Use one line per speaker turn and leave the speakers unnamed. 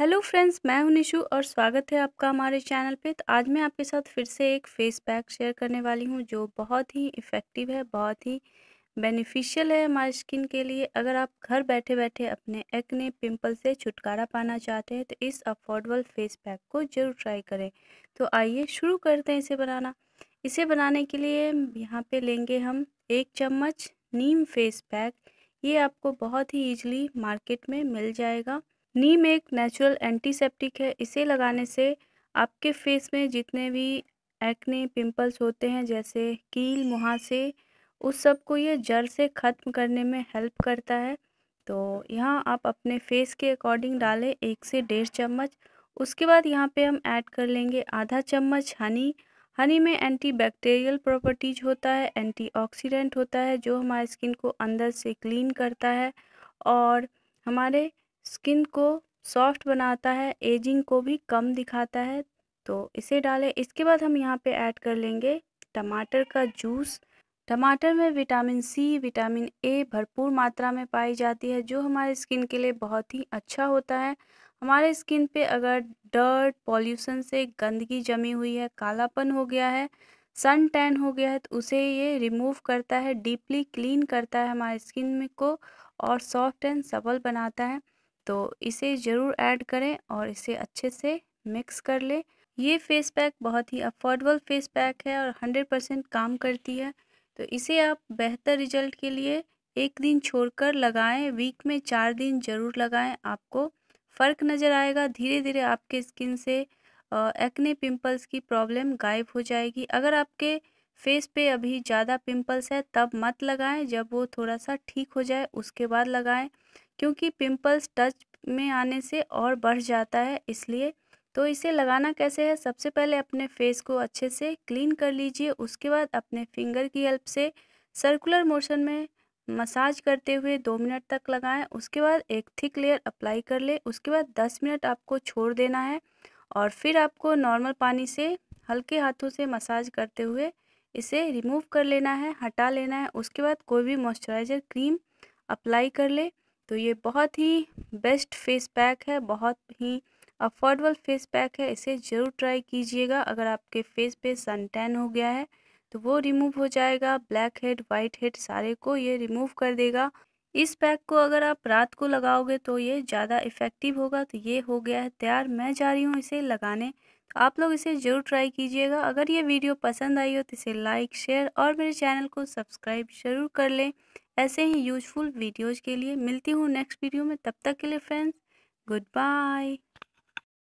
hello friends मैं हूं निशु और स्वागत है आपका हमारे चैनल पे तो आज मैं आपके साथ फिर से एक फेस पैक शेयर करने वाली हूं जो बहुत ही इफ़ेक्टिव है बहुत ही बेनिफिशियल है हमारी स्किन के लिए अगर आप घर बैठे बैठे अपने एक्ने पिंपल से छुटकारा पाना चाहते हैं तो इस अफोर्डेबल फेस पैक को ज़रूर ट्राई करें तो आइए शुरू करते हैं इसे बनाना इसे बनाने के लिए यहाँ पर लेंगे हम एक चम्मच नीम फेस पैक ये आपको बहुत ही ईजिली मार्केट में मिल जाएगा नीम एक नेचुरल एंटीसेप्टिक है इसे लगाने से आपके फेस में जितने भी एक्ने पिंपल्स होते हैं जैसे कील मुहासे उस सब को ये जड़ से ख़त्म करने में हेल्प करता है तो यहाँ आप अपने फेस के अकॉर्डिंग डालें एक से डेढ़ चम्मच उसके बाद यहाँ पे हम ऐड कर लेंगे आधा चम्मच हनी हनी में एंटी बैक्टीरियल प्रॉपर्टीज होता है एंटी होता है जो हमारे स्किन को अंदर से क्लीन करता है और हमारे स्किन को सॉफ्ट बनाता है एजिंग को भी कम दिखाता है तो इसे डालें इसके बाद हम यहाँ पे ऐड कर लेंगे टमाटर का जूस टमाटर में विटामिन सी विटामिन ए भरपूर मात्रा में पाई जाती है जो हमारे स्किन के लिए बहुत ही अच्छा होता है हमारे स्किन पे अगर डर्ट पॉल्यूशन से गंदगी जमी हुई है कालापन हो गया है सन टैन हो गया है तो उसे ये रिमूव करता है डीपली क्लीन करता है हमारे स्किन में को और सॉफ्ट एंड सबल बनाता है तो इसे ज़रूर ऐड करें और इसे अच्छे से मिक्स कर लें ये फेस पैक बहुत ही अफोर्डेबल फेस पैक है और हंड्रेड परसेंट काम करती है तो इसे आप बेहतर रिजल्ट के लिए एक दिन छोड़कर लगाएं वीक में चार दिन ज़रूर लगाएं आपको फ़र्क नज़र आएगा धीरे धीरे आपके स्किन से एक्ने पिंपल्स की प्रॉब्लम गायब हो जाएगी अगर आपके फेस पे अभी ज़्यादा पिंपल्स है तब मत लगाएं जब वो थोड़ा सा ठीक हो जाए उसके बाद लगाएं क्योंकि पिंपल्स टच में आने से और बढ़ जाता है इसलिए तो इसे लगाना कैसे है सबसे पहले अपने फेस को अच्छे से क्लीन कर लीजिए उसके बाद अपने फिंगर की हेल्प से सर्कुलर मोशन में मसाज करते हुए दो मिनट तक लगाएं उसके बाद एक थिक लेयर अप्लाई कर ले उसके बाद दस मिनट आपको छोड़ देना है और फिर आपको नॉर्मल पानी से हल्के हाथों से मसाज करते हुए इसे रिमूव कर लेना है हटा लेना है उसके बाद कोई भी मॉइस्चराइज़र क्रीम अप्लाई कर ले तो ये बहुत ही बेस्ट फेस पैक है बहुत ही अफोर्डेबल फेस पैक है इसे ज़रूर ट्राई कीजिएगा अगर आपके फेस पे सन टैन हो गया है तो वो रिमूव हो जाएगा ब्लैक हेड वाइट हेड सारे को ये रिमूव कर देगा इस पैक को अगर आप रात को लगाओगे तो ये ज़्यादा इफ़ेक्टिव होगा तो ये हो गया है तैयार मैं जा रही हूँ इसे लगाने तो आप लोग इसे ज़रूर ट्राई कीजिएगा अगर ये वीडियो पसंद आई हो तो इसे लाइक शेयर और मेरे चैनल को सब्सक्राइब ज़रूर कर लें ऐसे ही यूजफुल वीडियोज़ के लिए मिलती हूँ नेक्स्ट वीडियो में तब तक के लिए फ्रेंड्स गुड बाय